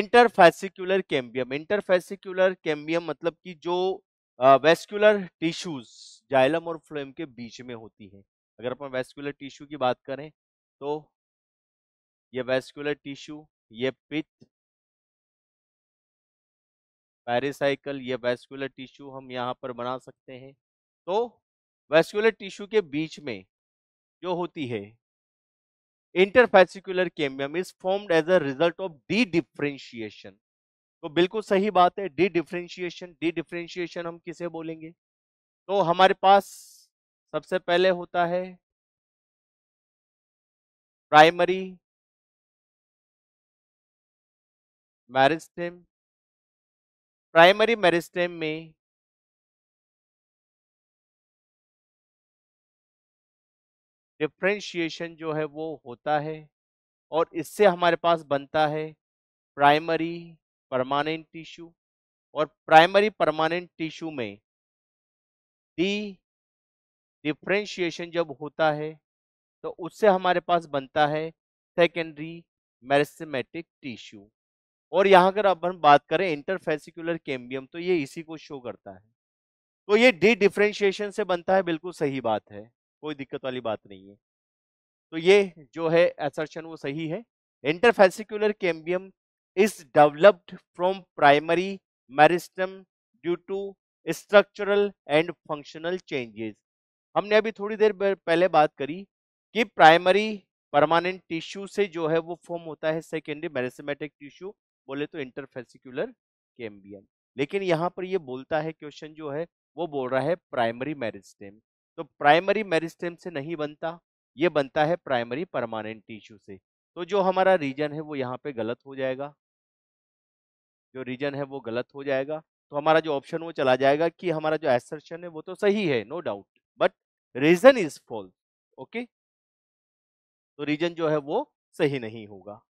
interfascicular cambium interfascicular cambium मतलब कि जो वेस्कुलर टिश्यूज जाइलम और फ्लोएम के बीच में होती है अगर अपन वेस्कुलर टिश्यू की बात करें तो ये वेस्कुलर टिश्यू ये पित्त पैरिसाइकल ये वेस्कुलर टिश्यू हम यहाँ पर बना सकते हैं तो वेस्कुलर टिश्यू के बीच में जो होती है interfascicular cambium is formed as a result of dedifferentiation तो बिल्कुल सही बात है डी डिफ्रेंशिएशन डी डिफ्रेंशिएशन हम किसे बोलेंगे तो हमारे पास सबसे पहले होता है प्राइमरी मैरिस्टेम प्राइमरी मैरिस्टेम में डिफ्रेंशिएशन जो है वो होता है और इससे हमारे पास बनता है प्राइमरी परमानेंट टिश्यू और प्राइमरी परमानेंट टिश्यू में डी डिफ्रेंशिएशन जब होता है तो उससे हमारे पास बनता है सेकेंडरी मैरिसमेटिक टिश्यू और यहाँ अगर अब हम बात करें इंटरफेसिकुलर कैम्बियम तो ये इसी को शो करता है तो ये डी डिफ्रेंशिएशन से बनता है बिल्कुल सही बात है कोई दिक्कत वाली बात नहीं है तो ये जो है एसर्शन वो सही है interfascicular cambium is developed from primary meristem due to structural and functional changes हमने अभी थोड़ी देर पहले बात करी कि प्राइमरी परमानेंट टिश्यू से जो है वो फॉर्म होता है सेकेंडरी मैरिसमेटिक टिश्यू बोले तो इंटरफेसिकुलर कैम्बियम लेकिन यहाँ पर ये बोलता है क्वेश्चन जो है वो बोल रहा है प्राइमरी मैरिस्टम तो प्राइमरी मेरिस्टेम से नहीं बनता ये बनता है प्राइमरी परमानेंट टिश्यू से तो जो हमारा रीजन है वो यहाँ पे गलत हो जाएगा जो रीजन है वो गलत हो जाएगा तो हमारा जो ऑप्शन वो चला जाएगा कि हमारा जो एसर्शन है वो तो सही है no doubt but reason is false okay तो रीजन जो है वो सही नहीं होगा